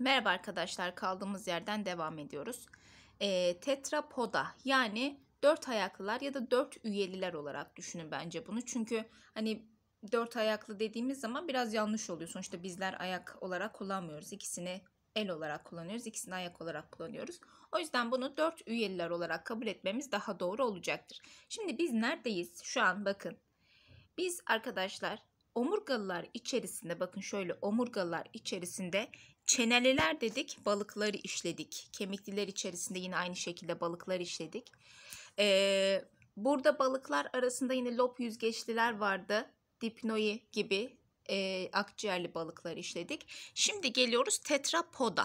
Merhaba arkadaşlar kaldığımız yerden devam ediyoruz. E, tetrapoda yani dört ayaklılar ya da dört üyeliler olarak düşünün bence bunu. Çünkü hani dört ayaklı dediğimiz zaman biraz yanlış oluyor. Sonuçta bizler ayak olarak kullanmıyoruz. İkisini el olarak kullanıyoruz. İkisini ayak olarak kullanıyoruz. O yüzden bunu dört üyeliler olarak kabul etmemiz daha doğru olacaktır. Şimdi biz neredeyiz? Şu an bakın. Biz arkadaşlar omurgalılar içerisinde bakın şöyle omurgalılar içerisinde Çeneliler dedik, balıkları işledik. Kemikliler içerisinde yine aynı şekilde balıklar işledik. Ee, burada balıklar arasında yine lop yüzgeçliler vardı. Dipnoi gibi e, akciğerli balıklar işledik. Şimdi geliyoruz tetrapoda.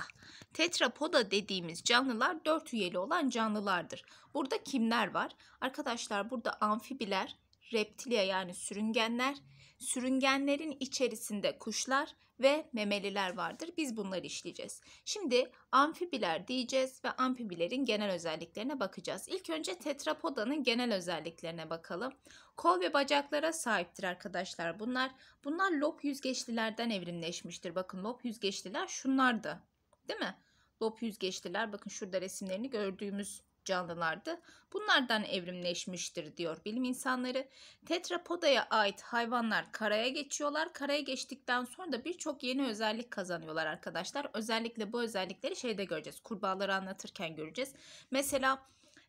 Tetrapoda dediğimiz canlılar dört üyeli olan canlılardır. Burada kimler var? Arkadaşlar burada amfibiler, reptilya yani sürüngenler, sürüngenlerin içerisinde kuşlar ve memeliler vardır. Biz bunları işleyeceğiz. Şimdi amfibiler diyeceğiz ve amfibilerin genel özelliklerine bakacağız. İlk önce tetrapodanın genel özelliklerine bakalım. Kol ve bacaklara sahiptir arkadaşlar bunlar. Bunlar lop yüzgeçlilerden evrimleşmiştir. Bakın lop yüzgeçliler şunlardı. Değil mi? Lop yüzgeçliler bakın şurada resimlerini gördüğümüz canlılardı. Bunlardan evrimleşmiştir diyor bilim insanları. Tetrapoda'ya ait hayvanlar karaya geçiyorlar. Karaya geçtikten sonra da birçok yeni özellik kazanıyorlar arkadaşlar. Özellikle bu özellikleri şeyde göreceğiz. Kurbağaları anlatırken göreceğiz. Mesela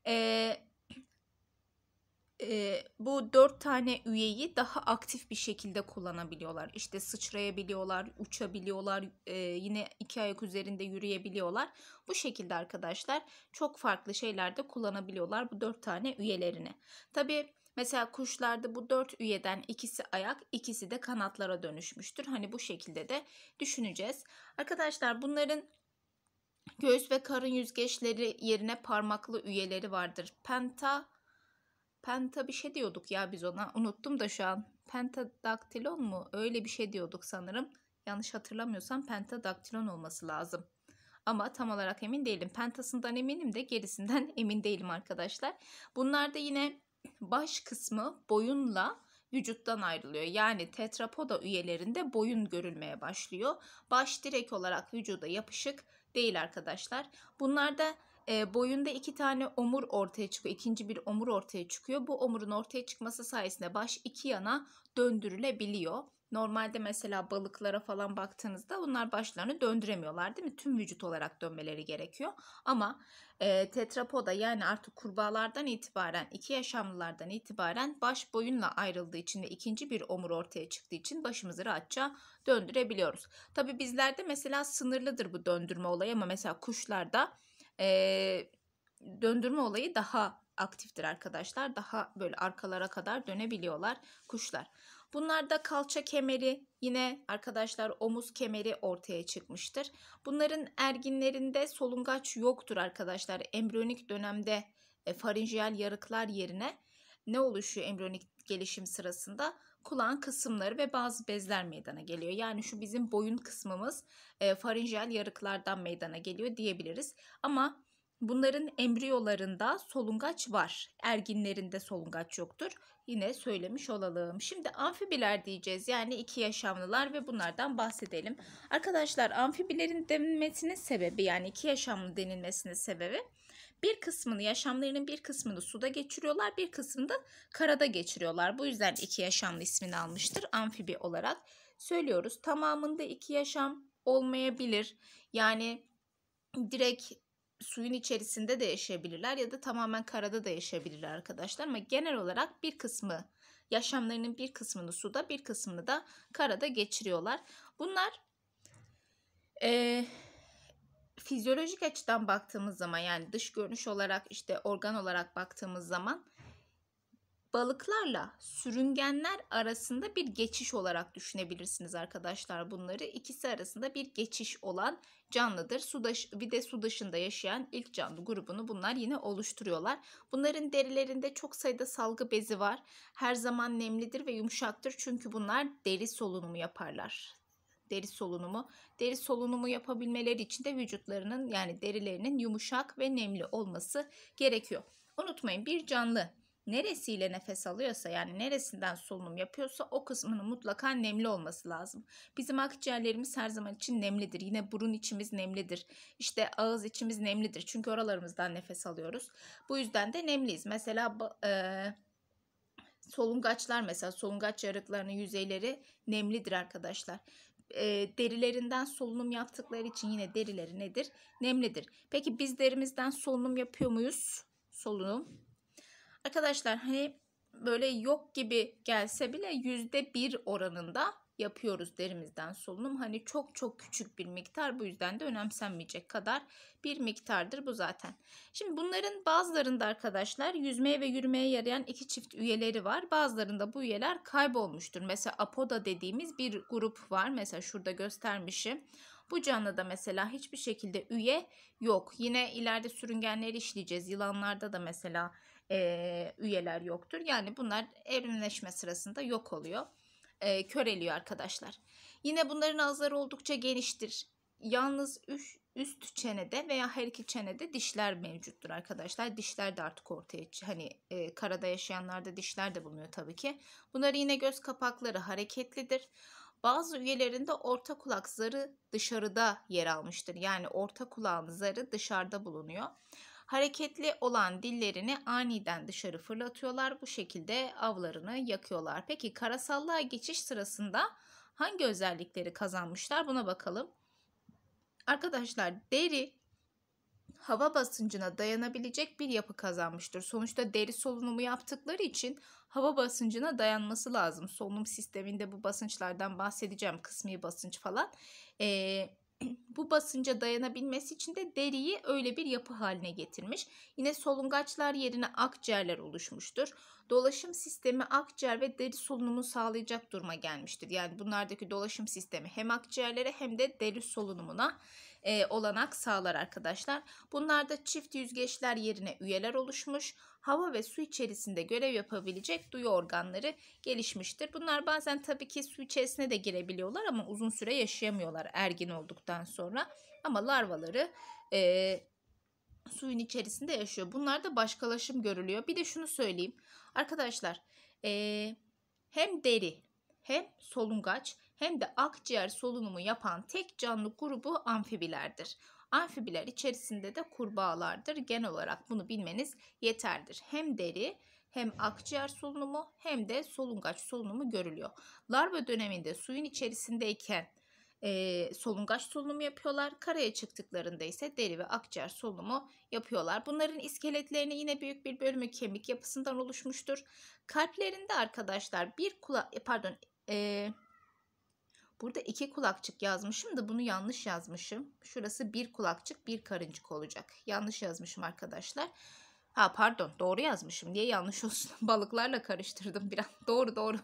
ee, e, bu dört tane üyeyi daha aktif bir şekilde kullanabiliyorlar. İşte sıçrayabiliyorlar, uçabiliyorlar, e, yine iki ayak üzerinde yürüyebiliyorlar. Bu şekilde arkadaşlar çok farklı şeylerde kullanabiliyorlar bu dört tane üyelerini. Tabi Mesela kuşlarda bu dört üyeden ikisi ayak, ikisi de kanatlara dönüşmüştür. Hani bu şekilde de düşüneceğiz. Arkadaşlar bunların göğüs ve karın yüzgeçleri yerine parmaklı üyeleri vardır. Penta Penta bir şey diyorduk ya biz ona. Unuttum da şu an. Pentadaktilon mu? Öyle bir şey diyorduk sanırım. Yanlış hatırlamıyorsam pentadaktilon olması lazım. Ama tam olarak emin değilim. Pentasından eminim de gerisinden emin değilim arkadaşlar. Bunlar da yine baş kısmı boyunla vücuttan ayrılıyor. Yani tetrapoda üyelerinde boyun görülmeye başlıyor. Baş direkt olarak vücuda yapışık değil arkadaşlar. Bunlarda e, boyunda iki tane omur ortaya çıkıyor. İkinci bir omur ortaya çıkıyor. Bu omurun ortaya çıkması sayesinde baş iki yana döndürülebiliyor. Normalde mesela balıklara falan baktığınızda bunlar başlarını döndüremiyorlar değil mi? Tüm vücut olarak dönmeleri gerekiyor. Ama e, tetrapoda yani artık kurbağalardan itibaren, iki yaşamlılardan itibaren baş boyunla ayrıldığı için ve ikinci bir omur ortaya çıktığı için başımızı rahatça döndürebiliyoruz. Tabi bizlerde mesela sınırlıdır bu döndürme olayı ama mesela kuşlarda e, döndürme olayı daha aktiftir arkadaşlar. Daha böyle arkalara kadar dönebiliyorlar kuşlar. Bunlarda kalça kemeri yine arkadaşlar omuz kemeri ortaya çıkmıştır. Bunların erginlerinde solungaç yoktur arkadaşlar. Embriyonik dönemde e, farinjiyal yarıklar yerine ne oluşuyor embriyonik gelişim sırasında? kulağın kısımları ve bazı bezler meydana geliyor. Yani şu bizim boyun kısmımız e, farinjel yarıklardan meydana geliyor diyebiliriz. Ama bunların embriyolarında solungaç var. Erginlerinde solungaç yoktur. Yine söylemiş olalım. Şimdi amfibiler diyeceğiz. Yani iki yaşamlılar ve bunlardan bahsedelim. Arkadaşlar amfibilerin denilmesinin sebebi yani iki yaşamlı denilmesinin sebebi bir kısmını yaşamlarının bir kısmını suda geçiriyorlar bir kısmını da karada geçiriyorlar. Bu yüzden iki yaşamlı ismini almıştır amfibi olarak söylüyoruz. Tamamında iki yaşam olmayabilir. Yani direkt suyun içerisinde de yaşayabilirler ya da tamamen karada da yaşayabilirler arkadaşlar. Ama genel olarak bir kısmı yaşamlarının bir kısmını suda bir kısmını da karada geçiriyorlar. Bunlar e, fizyolojik açıdan baktığımız zaman yani dış görünüş olarak işte organ olarak baktığımız zaman balıklarla sürüngenler arasında bir geçiş olarak düşünebilirsiniz arkadaşlar bunları. ikisi arasında bir geçiş olan canlıdır. Sudaş, bir de su dışında yaşayan ilk canlı grubunu bunlar yine oluşturuyorlar. Bunların derilerinde çok sayıda salgı bezi var. Her zaman nemlidir ve yumuşaktır çünkü bunlar deri solunumu yaparlar deri solunumu. Deri solunumu yapabilmeleri için de vücutlarının yani derilerinin yumuşak ve nemli olması gerekiyor. Unutmayın bir canlı neresiyle nefes alıyorsa yani neresinden solunum yapıyorsa o kısmının mutlaka nemli olması lazım. Bizim akciğerlerimiz her zaman için nemlidir. Yine burun içimiz nemlidir. İşte ağız içimiz nemlidir. Çünkü oralarımızdan nefes alıyoruz. Bu yüzden de nemliyiz. Mesela e, solungaçlar mesela solungaç yarıklarının yüzeyleri nemlidir arkadaşlar e, derilerinden solunum yaptıkları için yine derileri nedir? Nemlidir. Peki biz derimizden solunum yapıyor muyuz? Solunum. Arkadaşlar hani böyle yok gibi gelse bile yüzde bir oranında yapıyoruz derimizden solunum. Hani çok çok küçük bir miktar bu yüzden de önemsenmeyecek kadar bir miktardır bu zaten. Şimdi bunların bazılarında arkadaşlar yüzmeye ve yürümeye yarayan iki çift üyeleri var. Bazılarında bu üyeler kaybolmuştur. Mesela apoda dediğimiz bir grup var. Mesela şurada göstermişim. Bu canlıda mesela hiçbir şekilde üye yok. Yine ileride sürüngenleri işleyeceğiz. Yılanlarda da mesela e, üyeler yoktur. Yani bunlar evrimleşme sırasında yok oluyor e, köreliyor arkadaşlar. Yine bunların ağızları oldukça geniştir. Yalnız üç, üst çenede veya her iki çenede dişler mevcuttur arkadaşlar. Dişler de artık ortaya hani e, karada yaşayanlarda dişler de bulunuyor tabii ki. Bunları yine göz kapakları hareketlidir. Bazı üyelerinde orta kulak zarı dışarıda yer almıştır. Yani orta kulağın zarı dışarıda bulunuyor. Hareketli olan dillerini aniden dışarı fırlatıyorlar. Bu şekilde avlarını yakıyorlar. Peki karasallığa geçiş sırasında hangi özellikleri kazanmışlar buna bakalım. Arkadaşlar deri hava basıncına dayanabilecek bir yapı kazanmıştır. Sonuçta deri solunumu yaptıkları için hava basıncına dayanması lazım. Solunum sisteminde bu basınçlardan bahsedeceğim. Kısmi basınç falan. Ee, bu basınca dayanabilmesi için de deriyi öyle bir yapı haline getirmiş. Yine solungaçlar yerine akciğerler oluşmuştur. Dolaşım sistemi akciğer ve deri solunumu sağlayacak duruma gelmiştir. Yani bunlardaki dolaşım sistemi hem akciğerlere hem de deri solunumuna e, olanak sağlar arkadaşlar. Bunlarda çift yüzgeçler yerine üyeler oluşmuş, hava ve su içerisinde görev yapabilecek duyu organları gelişmiştir. Bunlar bazen tabii ki su içerisine de girebiliyorlar ama uzun süre yaşayamıyorlar ergin olduktan sonra. Ama larvaları e, suyun içerisinde yaşıyor. Bunlarda başkalaşım görülüyor. Bir de şunu söyleyeyim. Arkadaşlar e, hem deri hem solungaç hem de akciğer solunumu yapan tek canlı grubu amfibilerdir. Amfibiler içerisinde de kurbağalardır. Genel olarak bunu bilmeniz yeterdir. Hem deri hem akciğer solunumu hem de solungaç solunumu görülüyor. Larva döneminde suyun içerisindeyken e, solungaç solunumu yapıyorlar. Karaya çıktıklarında ise deri ve akciğer solunumu yapıyorlar. Bunların iskeletlerini yine büyük bir bölümü kemik yapısından oluşmuştur. Kalplerinde arkadaşlar bir kula pardon e, Burada iki kulakçık yazmışım da bunu yanlış yazmışım. Şurası bir kulakçık bir karıncık olacak. Yanlış yazmışım arkadaşlar. Ha pardon doğru yazmışım diye yanlış olsun balıklarla karıştırdım bir an. Doğru doğru.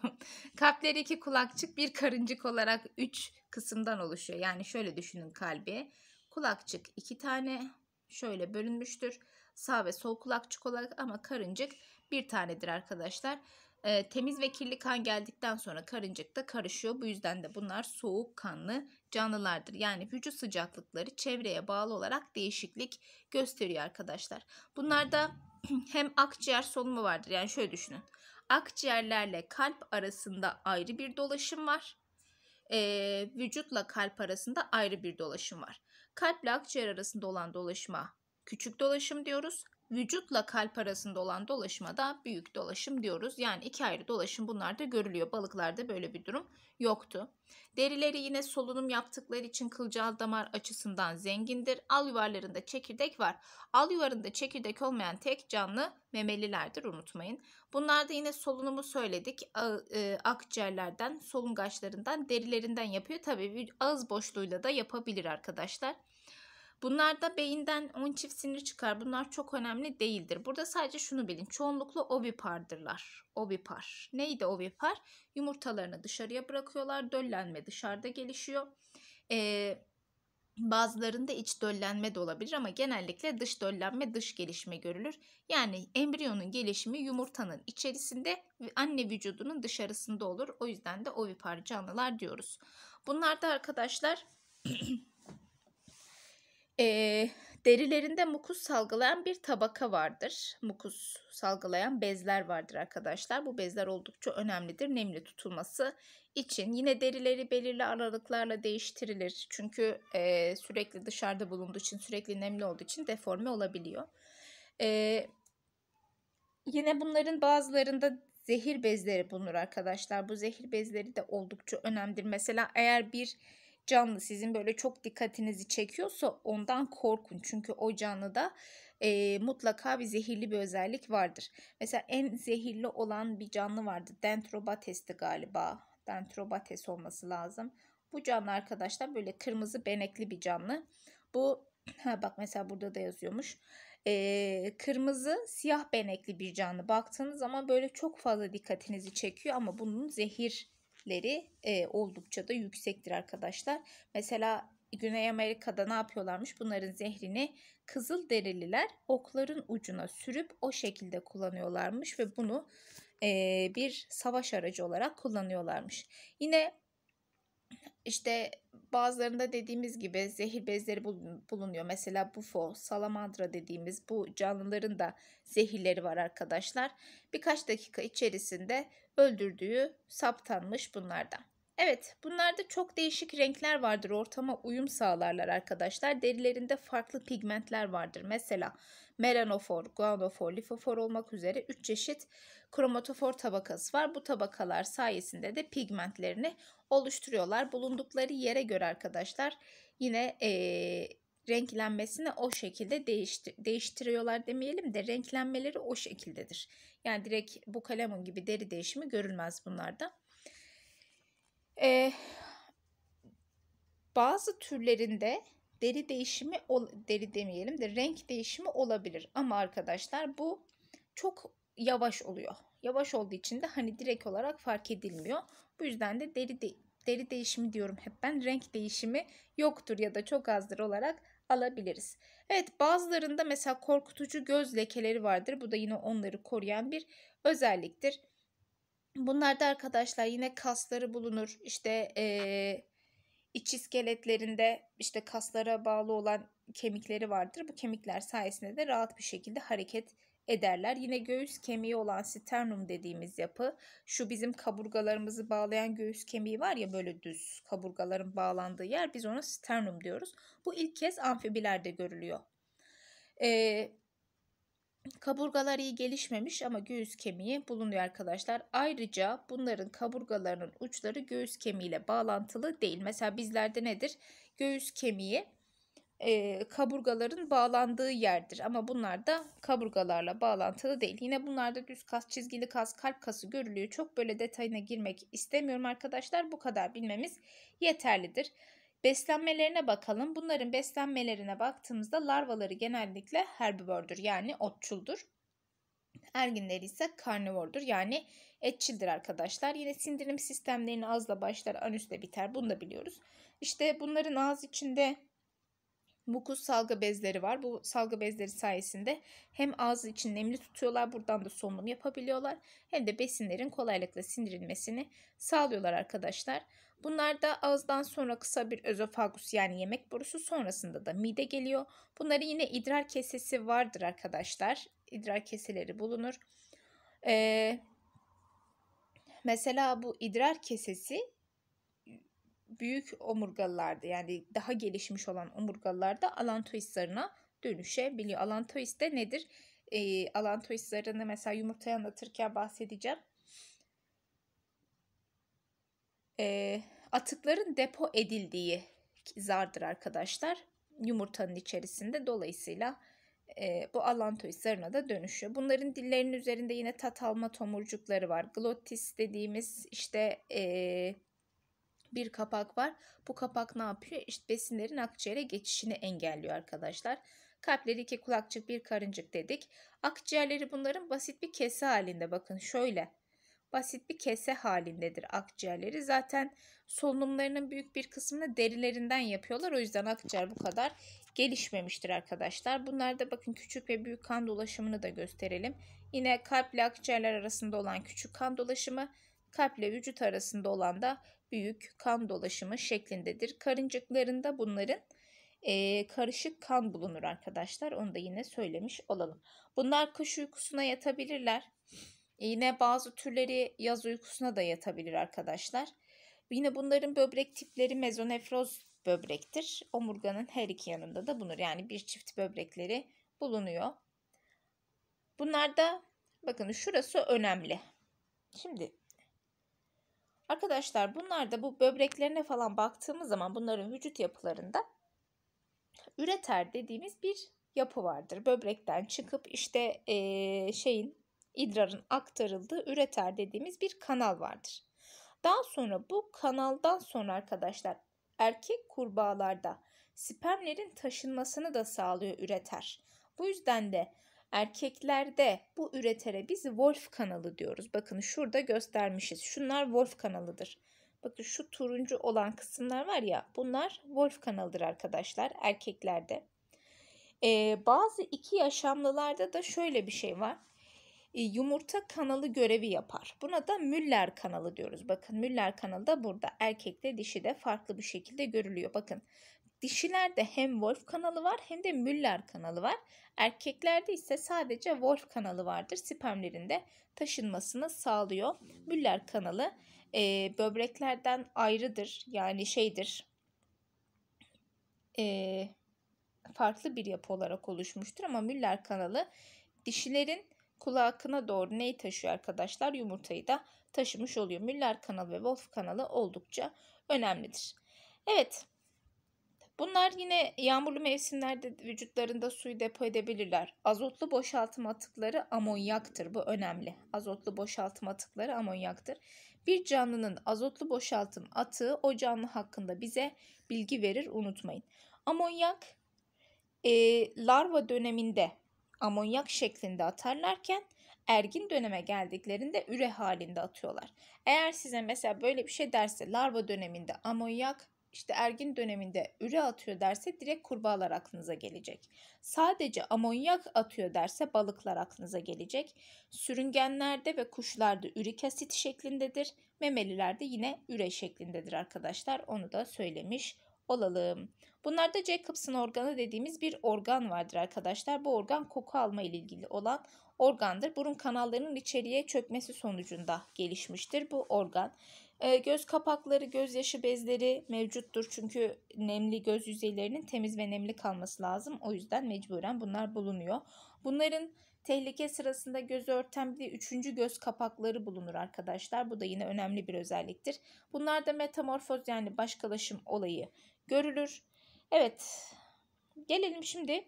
Kalpler iki kulakçık bir karıncık olarak üç kısımdan oluşuyor. Yani şöyle düşünün kalbi. Kulakçık iki tane şöyle bölünmüştür. Sağ ve sol kulakçık olarak ama karıncık bir tanedir arkadaşlar. E, temiz ve kirli kan geldikten sonra karıncıkta karışıyor. Bu yüzden de bunlar soğuk kanlı canlılardır. Yani vücut sıcaklıkları çevreye bağlı olarak değişiklik gösteriyor arkadaşlar. Bunlarda hem akciğer solunumu vardır. Yani şöyle düşünün. Akciğerlerle kalp arasında ayrı bir dolaşım var. E, vücutla kalp arasında ayrı bir dolaşım var. Kalple akciğer arasında olan dolaşıma küçük dolaşım diyoruz vücutla kalp arasında olan dolaşıma da büyük dolaşım diyoruz. Yani iki ayrı dolaşım bunlar da görülüyor. Balıklarda böyle bir durum yoktu. Derileri yine solunum yaptıkları için kılcal damar açısından zengindir. Al yuvarlarında çekirdek var. Al yuvarında çekirdek olmayan tek canlı memelilerdir unutmayın. Bunlarda yine solunumu söyledik. E, akciğerlerden, solungaçlarından, derilerinden yapıyor. Tabii ağız boşluğuyla da yapabilir arkadaşlar. Bunlar da beyinden 10 çift sinir çıkar. Bunlar çok önemli değildir. Burada sadece şunu bilin. Çoğunlukla ovipardırlar. Ovipar. Neydi ovipar? Yumurtalarını dışarıya bırakıyorlar. Döllenme dışarıda gelişiyor. Ee, bazılarında iç döllenme de olabilir ama genellikle dış döllenme dış gelişme görülür. Yani embriyonun gelişimi yumurtanın içerisinde anne vücudunun dışarısında olur. O yüzden de ovipar canlılar diyoruz. Bunlar da arkadaşlar E, derilerinde mukus salgılayan bir tabaka vardır. Mukus salgılayan bezler vardır arkadaşlar. Bu bezler oldukça önemlidir nemli tutulması için. Yine derileri belirli aralıklarla değiştirilir. Çünkü e, sürekli dışarıda bulunduğu için sürekli nemli olduğu için deforme olabiliyor. E, yine bunların bazılarında zehir bezleri bulunur arkadaşlar. Bu zehir bezleri de oldukça önemlidir. Mesela eğer bir canlı sizin böyle çok dikkatinizi çekiyorsa ondan korkun. Çünkü o canlıda e, mutlaka bir zehirli bir özellik vardır. Mesela en zehirli olan bir canlı vardı. Dentrobates'ti galiba. Dentrobates olması lazım. Bu canlı arkadaşlar böyle kırmızı benekli bir canlı. Bu ha bak mesela burada da yazıyormuş. Ee, kırmızı siyah benekli bir canlı baktığınız zaman böyle çok fazla dikkatinizi çekiyor ama bunun zehir leri e, oldukça da yüksektir arkadaşlar. Mesela Güney Amerika'da ne yapıyorlarmış? Bunların zehrini kızıl derililer okların ucuna sürüp o şekilde kullanıyorlarmış ve bunu e, bir savaş aracı olarak kullanıyorlarmış. Yine işte bazılarında dediğimiz gibi zehir bezleri bulunuyor. Mesela bufo, salamandra dediğimiz bu canlıların da zehirleri var arkadaşlar. Birkaç dakika içerisinde öldürdüğü saptanmış bunlardan. Evet bunlarda çok değişik renkler vardır ortama uyum sağlarlar arkadaşlar. Derilerinde farklı pigmentler vardır. Mesela melanofor, guanofor, lifofor olmak üzere 3 çeşit kromatofor tabakası var. Bu tabakalar sayesinde de pigmentlerini oluşturuyorlar. Bulundukları yere göre arkadaşlar yine ee, renklenmesini o şekilde değiştir değiştiriyorlar demeyelim de renklenmeleri o şekildedir. Yani direkt bu kalemun gibi deri değişimi görülmez bunlarda. Ee, bazı türlerinde deri değişimi deri demeyelim de renk değişimi olabilir ama arkadaşlar bu çok yavaş oluyor. Yavaş olduğu için de hani direkt olarak fark edilmiyor. Bu yüzden de deri de, deri değişimi diyorum hep ben renk değişimi yoktur ya da çok azdır olarak alabiliriz. Evet bazılarında mesela korkutucu göz lekeleri vardır. Bu da yine onları koruyan bir özelliktir. Bunlarda arkadaşlar yine kasları bulunur. İşte ee, iç iskeletlerinde işte kaslara bağlı olan kemikleri vardır. Bu kemikler sayesinde de rahat bir şekilde hareket edebiliriz ederler. Yine göğüs kemiği olan sternum dediğimiz yapı şu bizim kaburgalarımızı bağlayan göğüs kemiği var ya böyle düz kaburgaların bağlandığı yer biz ona sternum diyoruz. Bu ilk kez amfibilerde görülüyor. Ee, Kaburgalar iyi gelişmemiş ama göğüs kemiği bulunuyor arkadaşlar. Ayrıca bunların kaburgalarının uçları göğüs kemiğiyle bağlantılı değil. Mesela bizlerde nedir? Göğüs kemiği e, kaburgaların bağlandığı yerdir. Ama bunlar da kaburgalarla bağlantılı değil. Yine bunlarda düz kas, çizgili kas, kalp kası görülüyor. Çok böyle detayına girmek istemiyorum arkadaşlar. Bu kadar bilmemiz yeterlidir. Beslenmelerine bakalım. Bunların beslenmelerine baktığımızda larvaları genellikle herbivor'dur yani otçuldur. Erginleri ise karnivordur yani etçildir arkadaşlar. Yine sindirim sistemlerini ağızla başlar, anüste biter. Bunu da biliyoruz. İşte bunların ağız içinde mukus salgı bezleri var. Bu salgı bezleri sayesinde hem ağız için nemli tutuyorlar buradan da solunum yapabiliyorlar hem de besinlerin kolaylıkla sindirilmesini sağlıyorlar arkadaşlar. Bunlar da ağızdan sonra kısa bir özofagus yani yemek borusu sonrasında da mide geliyor. Bunları yine idrar kesesi vardır arkadaşlar. İdrar keseleri bulunur. Ee, mesela bu idrar kesesi büyük omurgalılarda yani daha gelişmiş olan omurgalılarda alantois zarına dönüşebiliyor. Alantois de nedir? E, ee, alantois zarını mesela yumurtayı anlatırken bahsedeceğim. E, atıkların depo edildiği zardır arkadaşlar. Yumurtanın içerisinde dolayısıyla e, bu alantois zarına da dönüşüyor. Bunların dillerinin üzerinde yine tat alma tomurcukları var. Glottis dediğimiz işte e, bir kapak var. Bu kapak ne yapıyor? İşte besinlerin akciğere geçişini engelliyor arkadaşlar. Kalpleri iki kulakçık bir karıncık dedik. Akciğerleri bunların basit bir kese halinde bakın şöyle. Basit bir kese halindedir akciğerleri. Zaten solunumlarının büyük bir kısmını derilerinden yapıyorlar. O yüzden akciğer bu kadar gelişmemiştir arkadaşlar. Bunlarda bakın küçük ve büyük kan dolaşımını da gösterelim. Yine kalp ile akciğerler arasında olan küçük kan dolaşımı, kalp ile vücut arasında olan da büyük kan dolaşımı şeklindedir. Karıncıklarında bunların e, karışık kan bulunur arkadaşlar. Onu da yine söylemiş olalım. Bunlar kış uykusuna yatabilirler. E, yine bazı türleri yaz uykusuna da yatabilir arkadaşlar. Yine bunların böbrek tipleri mezonefroz böbrektir. Omurganın her iki yanında da bulunur. Yani bir çift böbrekleri bulunuyor. Bunlarda bakın şurası önemli. Şimdi Arkadaşlar bunlar da bu böbreklerine falan baktığımız zaman bunların vücut yapılarında üreter dediğimiz bir yapı vardır. Böbrekten çıkıp işte ee, şeyin idrarın aktarıldığı üreter dediğimiz bir kanal vardır. Daha sonra bu kanaldan sonra arkadaşlar erkek kurbağalarda spermlerin taşınmasını da sağlıyor üreter. Bu yüzden de Erkeklerde bu üretere biz Wolf kanalı diyoruz. Bakın şurada göstermişiz. Şunlar Wolf kanalıdır. Bakın şu turuncu olan kısımlar var ya bunlar Wolf kanalıdır arkadaşlar erkeklerde. Ee, bazı iki yaşamlılarda da şöyle bir şey var. Ee, yumurta kanalı görevi yapar. Buna da Müller kanalı diyoruz. Bakın Müller kanalı da burada erkekte dişi de farklı bir şekilde görülüyor. Bakın Dişilerde hem Wolf kanalı var hem de Müller kanalı var. Erkeklerde ise sadece Wolf kanalı vardır. Spermlerin de taşınmasını sağlıyor. Müller kanalı e, böbreklerden ayrıdır. Yani şeydir. E, farklı bir yapı olarak oluşmuştur ama Müller kanalı dişilerin kulağına doğru neyi taşıyor arkadaşlar? Yumurtayı da taşımış oluyor. Müller kanalı ve Wolf kanalı oldukça önemlidir. Evet, Bunlar yine yağmurlu mevsimlerde vücutlarında suyu depo edebilirler. Azotlu boşaltım atıkları amonyaktır. Bu önemli. Azotlu boşaltım atıkları amonyaktır. Bir canlının azotlu boşaltım atığı o canlı hakkında bize bilgi verir unutmayın. Amonyak e, larva döneminde amonyak şeklinde atarlarken ergin döneme geldiklerinde üre halinde atıyorlar. Eğer size mesela böyle bir şey derse larva döneminde amonyak işte ergin döneminde üre atıyor derse direkt kurbağalar aklınıza gelecek. Sadece amonyak atıyor derse balıklar aklınıza gelecek. Sürüngenlerde ve kuşlarda ürik asit şeklindedir. Memelilerde yine üre şeklindedir arkadaşlar. Onu da söylemiş olalım. Bunlarda Jacobs'ın organı dediğimiz bir organ vardır arkadaşlar. Bu organ koku alma ile ilgili olan organdır. Burun kanallarının içeriye çökmesi sonucunda gelişmiştir bu organ. Ee, göz kapakları, gözyaşı bezleri mevcuttur. Çünkü nemli göz yüzeylerinin temiz ve nemli kalması lazım. O yüzden mecburen bunlar bulunuyor. Bunların tehlike sırasında gözü örten bir üçüncü göz kapakları bulunur arkadaşlar. Bu da yine önemli bir özelliktir. Bunlarda metamorfoz yani başkalaşım olayı görülür. Evet gelelim şimdi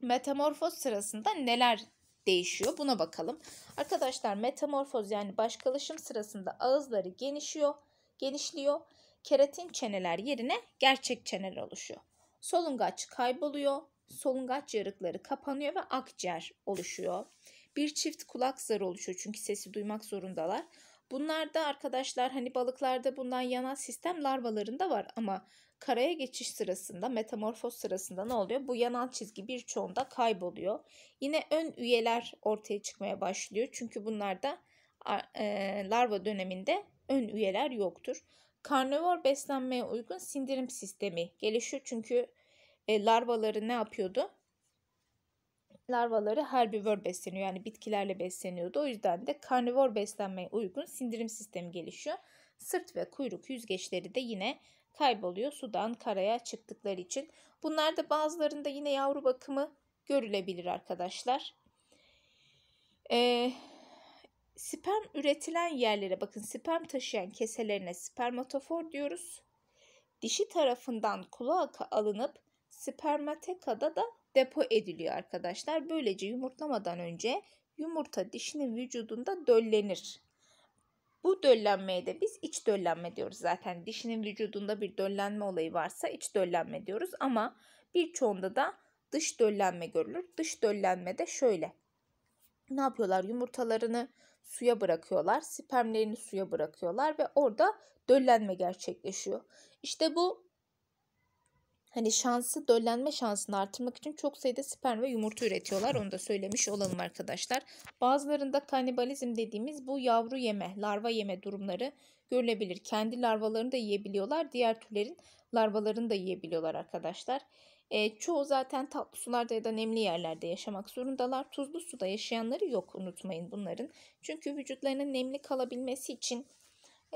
metamorfoz sırasında neler değişiyor. Buna bakalım. Arkadaşlar metamorfoz yani başkalaşım sırasında ağızları genişiyor, genişliyor. Keratin çeneler yerine gerçek çeneler oluşuyor. Solungaç kayboluyor. Solungaç yarıkları kapanıyor ve akciğer oluşuyor. Bir çift kulak zarı oluşuyor çünkü sesi duymak zorundalar. Bunlarda arkadaşlar hani balıklarda bundan yana sistem larvalarında var ama karaya geçiş sırasında metamorfoz sırasında ne oluyor? Bu yanan çizgi birçoğunda kayboluyor. Yine ön üyeler ortaya çıkmaya başlıyor. Çünkü bunlarda e, larva döneminde ön üyeler yoktur. Karnivor beslenmeye uygun sindirim sistemi gelişiyor. Çünkü e, larvaları ne yapıyordu? larvaları herbivor besleniyor yani bitkilerle besleniyordu. O yüzden de karnivor beslenmeye uygun sindirim sistemi gelişiyor. Sırt ve kuyruk yüzgeçleri de yine kayboluyor sudan karaya çıktıkları için. Bunlar da bazılarında yine yavru bakımı görülebilir arkadaşlar. Ee, sperm üretilen yerlere bakın sperm taşıyan keselerine spermatofor diyoruz. Dişi tarafından kloaka alınıp spermatekada da depo ediliyor arkadaşlar. Böylece yumurtlamadan önce yumurta dişinin vücudunda döllenir. Bu döllenmeye de biz iç döllenme diyoruz zaten. Dişinin vücudunda bir döllenme olayı varsa iç döllenme diyoruz ama birçoğunda da dış döllenme görülür. Dış döllenme de şöyle. Ne yapıyorlar? Yumurtalarını suya bırakıyorlar, spermlerini suya bırakıyorlar ve orada döllenme gerçekleşiyor. İşte bu hani şansı döllenme şansını artırmak için çok sayıda sperm ve yumurta üretiyorlar. Onu da söylemiş olalım arkadaşlar. Bazılarında kanibalizm dediğimiz bu yavru yeme, larva yeme durumları görülebilir. Kendi larvalarını da yiyebiliyorlar. Diğer türlerin larvalarını da yiyebiliyorlar arkadaşlar. E, çoğu zaten tatlı sularda ya da nemli yerlerde yaşamak zorundalar. Tuzlu suda yaşayanları yok unutmayın bunların. Çünkü vücutlarının nemli kalabilmesi için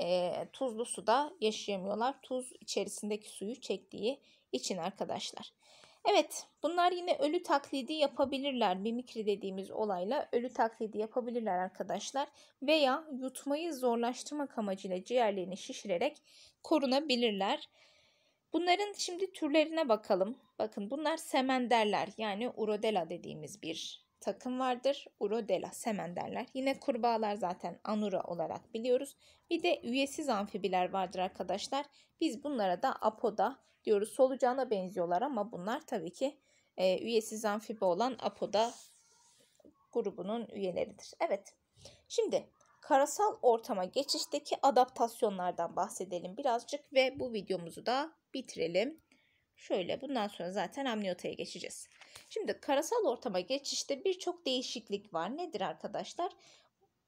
e, tuzlu suda yaşayamıyorlar. Tuz içerisindeki suyu çektiği için arkadaşlar. Evet bunlar yine ölü taklidi yapabilirler. Mimikri dediğimiz olayla ölü taklidi yapabilirler arkadaşlar. Veya yutmayı zorlaştırmak amacıyla ciğerlerini şişirerek korunabilirler. Bunların şimdi türlerine bakalım. Bakın bunlar semenderler yani urodela dediğimiz bir takım vardır. Urodela semen derler. Yine kurbağalar zaten anura olarak biliyoruz. Bir de üyesiz amfibiler vardır arkadaşlar. Biz bunlara da apoda diyoruz. Solucana benziyorlar ama bunlar tabii ki e, üyesiz amfibi olan apoda grubunun üyeleridir. Evet. Şimdi karasal ortama geçişteki adaptasyonlardan bahsedelim birazcık ve bu videomuzu da bitirelim. Şöyle bundan sonra zaten amniyotaya geçeceğiz. Şimdi karasal ortama geçişte birçok değişiklik var. Nedir arkadaşlar?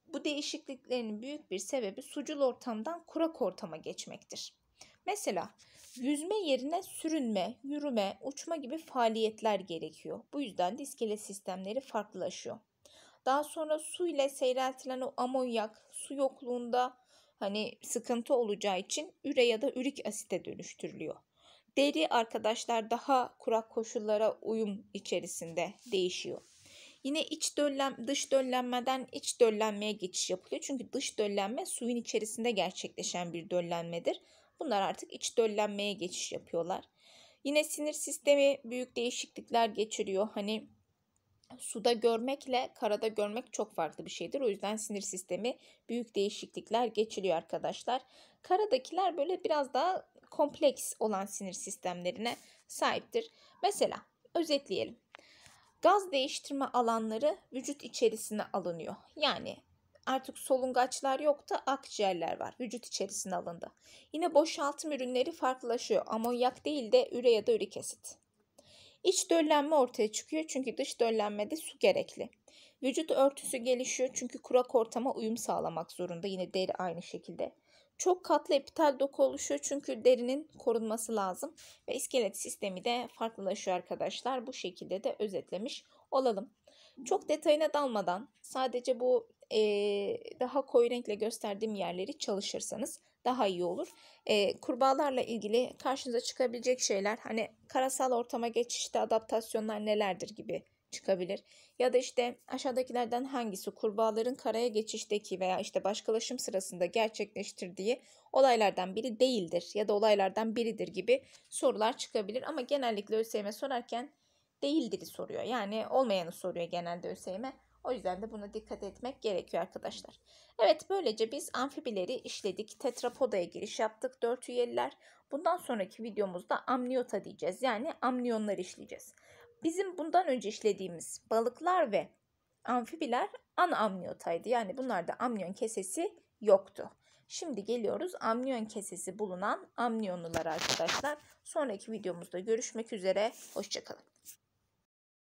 Bu değişikliklerin büyük bir sebebi sucul ortamdan kurak ortama geçmektir. Mesela yüzme yerine sürünme, yürüme, uçma gibi faaliyetler gerekiyor. Bu yüzden de iskelet sistemleri farklılaşıyor. Daha sonra su ile seyreltilen o amonyak su yokluğunda hani sıkıntı olacağı için üre ya da ürik asite dönüştürülüyor. Deri arkadaşlar daha kurak koşullara uyum içerisinde değişiyor. Yine iç döllen, dış döllenmeden iç döllenmeye geçiş yapılıyor. Çünkü dış döllenme suyun içerisinde gerçekleşen bir döllenmedir. Bunlar artık iç döllenmeye geçiş yapıyorlar. Yine sinir sistemi büyük değişiklikler geçiriyor. Hani suda görmekle karada görmek çok farklı bir şeydir. O yüzden sinir sistemi büyük değişiklikler geçiriyor arkadaşlar. Karadakiler böyle biraz daha kompleks olan sinir sistemlerine sahiptir. Mesela özetleyelim. Gaz değiştirme alanları vücut içerisine alınıyor. Yani artık solungaçlar yok da akciğerler var. Vücut içerisine alındı. Yine boşaltım ürünleri farklılaşıyor. Amonyak değil de üre ya da ürik asit. İç döllenme ortaya çıkıyor çünkü dış döllenmede su gerekli. Vücut örtüsü gelişiyor çünkü kurak ortama uyum sağlamak zorunda yine deri aynı şekilde. Çok katlı epitel doku oluşuyor çünkü derinin korunması lazım ve iskelet sistemi de farklılaşıyor arkadaşlar. Bu şekilde de özetlemiş olalım. Çok detayına dalmadan sadece bu e, daha koyu renkle gösterdiğim yerleri çalışırsanız daha iyi olur. E, kurbağalarla ilgili karşınıza çıkabilecek şeyler hani karasal ortama geçişte adaptasyonlar nelerdir gibi çıkabilir. Ya da işte aşağıdakilerden hangisi kurbağaların karaya geçişteki veya işte başkalaşım sırasında gerçekleştirdiği olaylardan biri değildir ya da olaylardan biridir gibi sorular çıkabilir. Ama genellikle ÖSYM sorarken değildir'i soruyor. Yani olmayanı soruyor genelde ÖSYM. O yüzden de buna dikkat etmek gerekiyor arkadaşlar. Evet böylece biz amfibileri işledik. Tetrapodaya giriş yaptık. Dört üyeliler. Bundan sonraki videomuzda amniyota diyeceğiz. Yani amniyonları işleyeceğiz. Bizim bundan önce işlediğimiz balıklar ve amfibiler anamniyotaydı. Yani bunlarda amniyon kesesi yoktu. Şimdi geliyoruz amniyon kesesi bulunan amniyonlulara arkadaşlar. Sonraki videomuzda görüşmek üzere. Hoşçakalın.